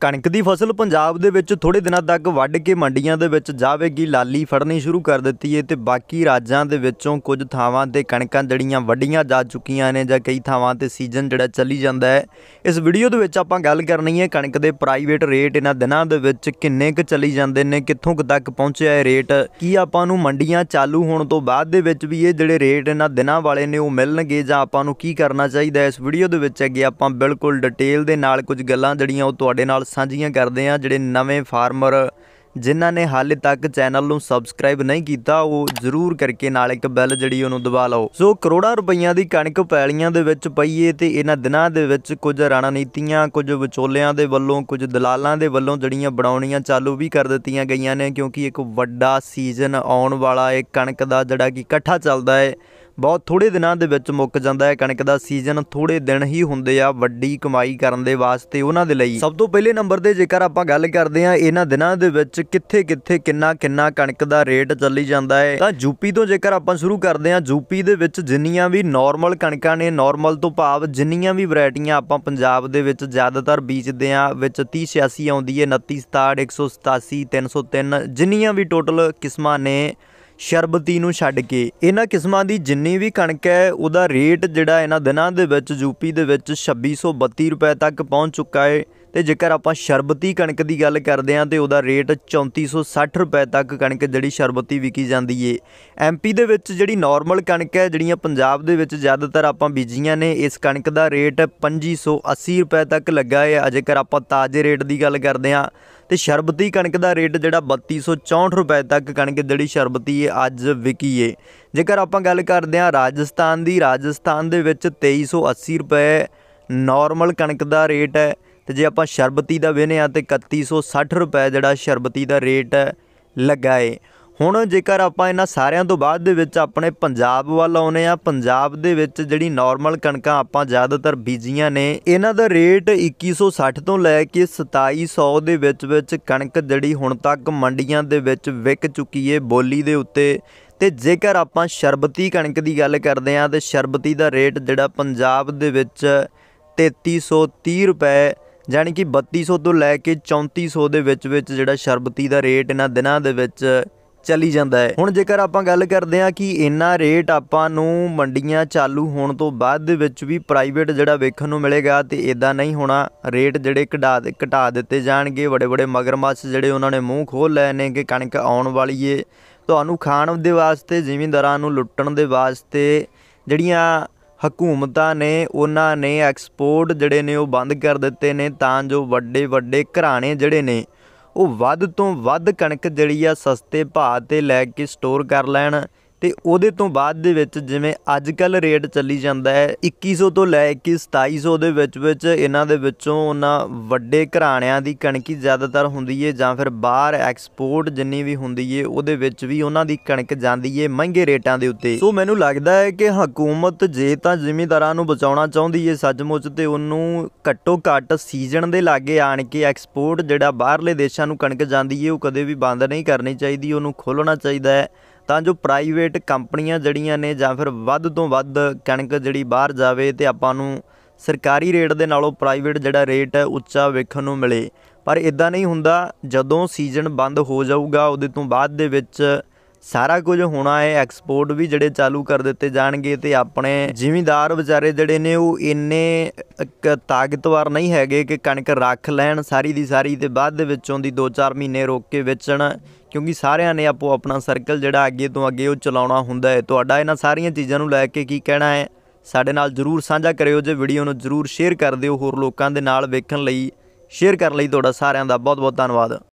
ਕਣਕ ਦੀ ਫਸਲ ਪੰਜਾਬ ਦੇ ਵਿੱਚ ਥੋੜੇ ਦਿਨਾਂ ਤੱਕ ਵੱਢ ਕੇ ਮੰਡੀਆਂ ਦੇ ਵਿੱਚ ਜਾਵੇਗੀ ਲਾਲੀ ਫੜਨੀ ਸ਼ੁਰੂ ਕਰ ਦਿੱਤੀ ਹੈ ਤੇ ਬਾਕੀ ਰਾਜਾਂ ਦੇ ਵਿੱਚੋਂ ਕੁਝ ਥਾਵਾਂ ਤੇ ਕਣਕਾਂ ਜੜੀਆਂ ਵੱਡੀਆਂ ਜਾ ਚੁੱਕੀਆਂ ਨੇ ਜਾਂ ਕਈ ਥਾਵਾਂ ਤੇ ਸੀਜ਼ਨ ਜਿਹੜਾ ਚੱਲੀ ਜਾਂਦਾ ਹੈ ਇਸ ਵੀਡੀਓ ਦੇ ਵਿੱਚ ਆਪਾਂ ਗੱਲ ਕਰਨੀ ਹੈ ਕਣਕ ਦੇ ਪ੍ਰਾਈਵੇਟ ਰੇਟ ਇਹਨਾਂ ਦਿਨਾਂ ਦੇ ਵਿੱਚ ਕਿੰਨੇ ਕੁ ਚੱਲੀ ਜਾਂਦੇ ਨੇ ਕਿੱਥੋਂ ਕੁ ਤੱਕ ਪਹੁੰਚਿਆ ਹੈ ਰੇਟ ਕੀ ਆਪਾਂ ਨੂੰ ਮੰਡੀਆਂ ਚਾਲੂ ਹੋਣ ਤੋਂ ਬਾਅਦ ਦੇ ਵਿੱਚ ਵੀ ਇਹ ਜਿਹੜੇ ਰੇਟ ਇਹਨਾਂ ਦਿਨਾਂ ਵਾਲੇ ਨੇ ਉਹ ਮਿਲਣਗੇ ਜਾਂ ਆਪਾਂ ਨੂੰ ਕੀ ਕਰਨਾ ਚਾਹੀਦਾ ਇਸ ਵੀਡੀਓ ਦੇ ਵਿੱਚ ਅੱਗੇ ਆਪਾਂ ਬਿਲਕੁਲ ਡਿਟੇਲ ਦੇ ਨਾਲ ਕੁਝ ਗੱਲਾਂ ਜਿਹੜੀਆਂ ਉਹ ਤੁਹਾਡੇ ਨਾਲ ਸਾਂਝੀਆਂ ਕਰਦੇ ਆ ਜਿਹੜੇ ਨਵੇਂ ਫਾਰਮਰ ਜਿਨ੍ਹਾਂ ਨੇ ਹਾਲੇ ਤੱਕ ਚੈਨਲ ਨੂੰ ਸਬਸਕ੍ਰਾਈਬ ਨਹੀਂ ਕੀਤਾ ਉਹ ਜ਼ਰੂਰ ਕਰਕੇ ਨਾਲ ਇੱਕ ਬੈਲ ਜਿਹੜੀ ਉਹਨੂੰ ਦਬਾ ਲਓ ਸੋ ਕਰੋੜਾਂ ਰੁਪਈਆਂ ਦੀ ਕਣਕ ਪੈਲੀਆਂ ਦੇ ਵਿੱਚ ਪਈਏ ਤੇ ਇਹਨਾਂ ਦਿਨਾਂ ਦੇ ਵਿੱਚ ਕੁਝ ਰਣਨੀਤੀਆਂ ਕੁਝ ਵਿਚੋਲਿਆਂ ਦੇ ਵੱਲੋਂ ਕੁਝ ਦਲਾਲਾਂ ਦੇ ਵੱਲੋਂ ਜੜੀਆਂ ਬਣਾਉਣੀਆਂ ਚਾਲੂ ਵੀ ਕਰ ਦਿੱਤੀਆਂ ਗਈਆਂ ਨੇ ਕਿਉਂਕਿ ਇੱਕ ਵੱਡਾ ਸੀਜ਼ਨ ਆਉਣ ਵਾਲਾ ਹੈ ਕਣਕ ਦਾ ਜਿਹੜਾ ਕਿ ਇਕੱਠਾ ਚੱਲਦਾ ਹੈ ਬਹੁਤ ਥੋੜੇ ਦਿਨਾਂ ਦੇ ਵਿੱਚ ਮੁੱਕ ਜਾਂਦਾ ਹੈ ਕਣਕ ਦਾ ਸੀਜ਼ਨ ਥੋੜੇ ਦਿਨ ਹੀ ਹੁੰਦੇ ਆ ਵੱਡੀ ਕਮਾਈ ਕਰਨ ਦੇ ਵਾਸਤੇ ਉਹਨਾਂ ਦੇ ਲਈ ਸਭ ਤੋਂ ਪਹਿਲੇ ਨੰਬਰ ਤੇ ਜੇਕਰ ਆਪਾਂ ਗੱਲ ਕਰਦੇ ਆ ਇਹਨਾਂ ਦਿਨਾਂ ਦੇ ਵਿੱਚ ਕਿੱਥੇ ਕਿੱਥੇ ਕਿੰਨਾ ਕਿੰਨਾ ਕਣਕ ਦਾ ਰੇਟ ਚੱਲੀ ਜਾਂਦਾ ਹੈ ਤਾਂ ਯੂਪੀ ਤੋਂ ਜੇਕਰ ਆਪਾਂ ਸ਼ੁਰੂ ਕਰਦੇ ਆ ਯੂਪੀ ਦੇ ਵਿੱਚ ਜਿੰਨੀਆਂ ਵੀ ਨਾਰਮਲ ਕਣਕਾਂ ਨੇ ਨਾਰਮਲ ਤੋਂ ਭਾਵ ਜਿੰਨੀਆਂ ਵੀ ਵੈਰਾਈਟੀਆਂ ਆਪਾਂ ਪੰਜਾਬ ਦੇ ਵਿੱਚ ਜ਼ਿਆਦਾਤਰ ਬੀਜਦੇ ਆ ਵਿੱਚ 3086 ਆਉਂਦੀ ਹੈ 2967 187 303 ਜਿੰਨੀਆਂ ਵੀ ਟੋਟਲ ਕਿਸਮਾਂ ਨੇ ਸ਼ਰਬਤੀ ਨੂੰ ਛੱਡ ਕੇ ਇਹਨਾਂ ਕਿਸਮਾਂ ਦੀ ਜਿੰਨੀ ਵੀ ਕਣਕ ਹੈ ਉਹਦਾ ਰੇਟ ਜਿਹੜਾ ਇਹਨਾਂ ਦਿਨਾਂ ਦੇ ਵਿੱਚ ਯੂਪੀ ਦੇ ਵਿੱਚ 2632 ਰੁਪਏ ਤੱਕ ਪਹੁੰਚ ਚੁੱਕਾ ਹੈ ਤੇ ਜੇਕਰ ਆਪਾਂ ਸ਼ਰਬਤੀ ਕਣਕ ਦੀ ਗੱਲ ਕਰਦੇ ਆਂ ਤੇ ਉਹਦਾ ਰੇਟ 3460 ਰੁਪਏ ਤੱਕ ਕਣਕ ਜਿਹੜੀ ਸ਼ਰਬਤੀ ਵਿਕੀ ਜਾਂਦੀ ਏ ਐਮਪੀ ਦੇ ਵਿੱਚ ਜਿਹੜੀ ਨਾਰਮਲ ਕਣਕ ਹੈ ਜਿਹੜੀਆਂ ਪੰਜਾਬ ਦੇ ਵਿੱਚ ਜ਼ਿਆਦਾਤਰ ਆਪਾਂ ਬੀਜੀਆਂ ਨੇ ਇਸ ਕਣਕ ਦਾ ਰੇਟ 2580 ਰੁਪਏ ਤੱਕ ਲੱਗਾ ਏ ਜੇਕਰ ਆਪਾਂ ਤਾਜ਼ੇ ਰੇਟ ਦੀ ਗੱਲ ਕਰਦੇ ਆਂ ਤੇ ਸ਼ਰਬਤੀ ਕਣਕ ਦਾ ਰੇਟ ਜਿਹੜਾ 3264 ਰੁਪਏ ਤੱਕ ਕਣਕ ਜਿਹੜੀ ਸ਼ਰਬਤੀ ਏ ਅੱਜ ਵਿਕੀ ਏ ਜੇਕਰ ਆਪਾਂ ਗੱਲ ਕਰਦੇ ਆਂ ਰਾਜਸਥਾਨ ਦੀ ਰਾਜਸਥਾਨ ਦੇ ਵਿੱਚ 2380 ਰੁਪਏ ਨਾਰਮਲ ਕਣਕ ਦਾ ਰੇਟ ਹੈ ਤੇ ਜੇ ਆਪਾਂ ਸ਼ਰਬਤੀ ਦਾ ਵੇਨੇ ਆ ਤੇ 3160 ਰੁਪਏ ਜਿਹੜਾ ਸ਼ਰਬਤੀ ਦਾ ਰੇਟ ਲੱਗਾ ਏ ਹੁਣ ਜੇਕਰ ਆਪਾਂ ਇਹਨਾਂ ਸਾਰਿਆਂ ਤੋਂ ਬਾਅਦ ਦੇ ਵਿੱਚ ਆਪਣੇ ਪੰਜਾਬ ਵੱਲ ਆਉਨੇ ਆ ਪੰਜਾਬ ਦੇ ਵਿੱਚ ਜਿਹੜੀ ਨਾਰਮਲ ਕਣਕਾਂ ਆਪਾਂ ਜ਼ਿਆਦਾਤਰ ਬੀਜੀਆਂ ਨੇ ਇਹਨਾਂ ਦਾ ਰੇਟ 2160 ਤੋਂ ਲੈ ਕੇ 2700 ਦੇ ਵਿੱਚ ਵਿੱਚ ਕਣਕ ਜਿਹੜੀ ਹੁਣ ਤੱਕ ਮੰਡੀਆਂ ਦੇ ਵਿੱਚ ਵਿਕ ਚੁੱਕੀ ਏ ਬੋਲੀ ਦੇ ਉੱਤੇ ਤੇ ਜੇਕਰ ਆਪਾਂ ਸ਼ਰਬਤੀ ਕਣਕ ਦੀ ਗੱਲ ਕਰਦੇ ਆ ਤੇ ਸ਼ਰਬਤੀ ਦਾ ਰੇਟ ਜਿਹੜਾ ਪੰਜਾਬ ਦੇ ਵਿੱਚ 3330 ਰੁਪਏ ਜਾਨੀ ਕਿ 3200 ਤੋਂ ਲੈ ਕੇ 3400 ਦੇ ਵਿੱਚ ਵਿੱਚ ਜਿਹੜਾ ਸ਼ਰਬਤੀ ਦਾ ਰੇਟ ਇਹਨਾਂ ਦਿਨਾਂ ਦੇ ਵਿੱਚ ਚੱਲੀ ਜਾਂਦਾ ਹੈ ਹੁਣ ਜੇਕਰ ਆਪਾਂ ਗੱਲ ਕਰਦੇ ਹਾਂ ਕਿ ਇਹਨਾਂ ਰੇਟ ਆਪਾਂ ਨੂੰ ਮੰਡੀਆਂ ਚਾਲੂ ਹੋਣ ਤੋਂ ਬਾਅਦ ਦੇ ਵਿੱਚ ਵੀ ਪ੍ਰਾਈਵੇਟ ਜਿਹੜਾ ਵੇਖਣ ਨੂੰ ਮਿਲੇਗਾ ਤੇ ਇਦਾਂ ਨਹੀਂ ਹੋਣਾ ਰੇਟ ਜਿਹੜੇ ਘਟਾ ਘਟਾ ਦਿੱਤੇ ਜਾਣਗੇ ਬੜੇ ਬੜੇ ਮਗਰਮੱਛ ਜਿਹੜੇ ਉਹਨਾਂ ਨੇ ਮੂੰਹ ਖੋਲ ਲਏ ਨੇ ਕਿ ਕਣਕ ਆਉਣ ਵਾਲੀ ਏ ਤੁਹਾਨੂੰ ਖਾਣ ਦੇ ਵਾਸਤੇ ਜ਼ਿਮੀਂਦਾਰਾਂ ਨੂੰ ਲੁੱਟਣ ਦੇ ਵਾਸਤੇ ਜਿਹੜੀਆਂ ਹਕੂਮਤਾਂ ਨੇ ਉਹਨਾਂ ਨੇ ਐਕਸਪੋਰਟ ਜਿਹੜੇ ਨੇ ਉਹ ਬੰਦ ਕਰ ਦਿੱਤੇ ਨੇ ਤਾਂ ਜੋ ਵੱਡੇ ਵੱਡੇ ਘਰਾਣੇ ਜਿਹੜੇ ਨੇ ਉਹ ਵੱਧ ਤੋਂ ਵੱਧ ਕਣਕ ਜਿਹੜੀ ਆ ਸਸਤੇ ਭਾਅ ਤੇ ਲੈ ਕੇ ਸਟੋਰ ਕਰ ਲੈਣ ਤੇ ਉਹਦੇ ਤੋਂ ਬਾਅਦ ਦੇ ਵਿੱਚ ਜਿਵੇਂ ਅੱਜ ਕੱਲ ਰੇਟ ਚੱਲੀ ਜਾਂਦਾ ਹੈ 2100 ਤੋਂ ਲੈ ਕੇ 2700 ਦੇ ਵਿੱਚ ਵਿੱਚ ਇਹਨਾਂ ਦੇ ਵਿੱਚੋਂ ਉਹਨਾਂ ਵੱਡੇ ਘਰਾਣਿਆਂ ਦੀ ਕਣਕੀ ਜ਼ਿਆਦਾਤਰ ਹੁੰਦੀ ਏ ਜਾਂ ਫਿਰ ਬਾਹਰ ਐਕਸਪੋਰਟ ਜਿੰਨੀ ਵੀ ਹੁੰਦੀ ਏ ਉਹਦੇ ਵਿੱਚ ਵੀ ਉਹਨਾਂ ਦੀ ਕਣਕ ਜਾਂਦੀ ਏ ਮਹਿੰਗੇ ਰੇਟਾਂ ਦੇ ਉੱਤੇ ਸੋ ਮੈਨੂੰ ਲੱਗਦਾ ਹੈ ਕਿ ਹਕੂਮਤ ਜੇ ਤਾਂ ਜ਼ਿਮੀਂਦਾਰਾਂ ਨੂੰ ਬਚਾਉਣਾ ਚਾਹੁੰਦੀ ਏ ਸੱਚਮੁੱਚ ਤੇ ਉਹਨੂੰ ਘੱਟੋ ਘੱਟ ਸੀਜ਼ਨ ਦੇ ਲਾਗੇ ਆਣ ਕੇ ਐਕਸਪੋਰਟ ਜਿਹੜਾ ਬਾਹਰਲੇ ਦੇਸ਼ਾਂ ਨੂੰ ਕਣਕ ਜਾਂਦੀ ਏ ਉਹ ਕਦੇ ਵੀ ਬੰਦ ਨਹੀਂ ਕਰਨੀ ਚਾਹੀਦੀ ਉਹਨੂੰ ਖੋਲਣਾ ਚਾਹੀਦਾ ਹੈ ਤਾਂ ਜੋ ਪ੍ਰਾਈਵੇਟ ਕੰਪਨੀਆਂ ਜਿਹੜੀਆਂ ਨੇ ਜਾਂ ਫਿਰ ਵੱਧ ਤੋਂ ਵੱਧ ਕਣਕ ਜਿਹੜੀ ਬਾਹਰ ਜਾਵੇ ਤੇ ਆਪਾਂ ਨੂੰ ਸਰਕਾਰੀ ਰੇਟ ਦੇ ਨਾਲੋਂ ਪ੍ਰਾਈਵੇਟ ਜਿਹੜਾ ਰੇਟ ਹੈ ਉੱਚਾ ਵੇਖਣ ਨੂੰ ਮਿਲੇ ਪਰ ਇਦਾਂ ਨਹੀਂ ਹੁੰਦਾ ਜਦੋਂ ਸੀਜ਼ਨ ਬੰਦ ਹੋ ਜਾਊਗਾ ਉਹਦੇ ਤੋਂ ਬਾਅਦ ਦੇ ਵਿੱਚ ਸਾਰਾ ਕੁਝ ਹੋਣਾ ਹੈ ਐਕਸਪੋਰਟ ਵੀ ਜਿਹੜੇ ਚਾਲੂ ਕਰ ਦਿੱਤੇ ਜਾਣਗੇ ਤੇ ਆਪਣੇ ਜ਼ਿਮੀਦਾਰ ਵਿਚਾਰੇ ਜਿਹੜੇ ਨੇ ਉਹ ਇੰਨੇ ਤਾਕਤਵਰ ਨਹੀਂ ਹੈਗੇ ਕਿ ਕਣਕ ਰੱਖ ਲੈਣ ਸਾਰੀ ਦੀ ਸਾਰੀ ਤੇ ਬਾਅਦ ਦੇ ਵਿੱਚੋਂ ਦੀ 2-4 ਮਹੀਨੇ ਰੋਕ ਕੇ ਵੇਚਣ ਕਿਉਂਕਿ ਸਾਰਿਆਂ ਨੇ ਆਪੋ ਆਪਣਾ ਸਰਕਲ ਜਿਹੜਾ ਅੱਗੇ ਤੋਂ ਅੱਗੇ ਉਹ ਚਲਾਉਣਾ ਹੁੰਦਾ ਹੈ ਤੁਹਾਡਾ ਇਹਨਾਂ ਸਾਰੀਆਂ ਚੀਜ਼ਾਂ ਨੂੰ ਲੈ ਕੇ ਕੀ ਕਹਿਣਾ ਹੈ ਸਾਡੇ ਨਾਲ ਜਰੂਰ ਸਾਂਝਾ ਕਰਿਓ ਜੇ ਵੀਡੀਓ ਨੂੰ ਜਰੂਰ ਸ਼ੇਅਰ ਕਰ ਦਿਓ ਹੋਰ ਲੋਕਾਂ ਦੇ ਨਾਲ ਵੇਖਣ ਲਈ ਸ਼ੇਅਰ ਕਰਨ ਲਈ ਤੁਹਾਡਾ ਸਾਰਿਆਂ ਦਾ ਬਹੁਤ ਬਹੁਤ ਧੰਨਵਾਦ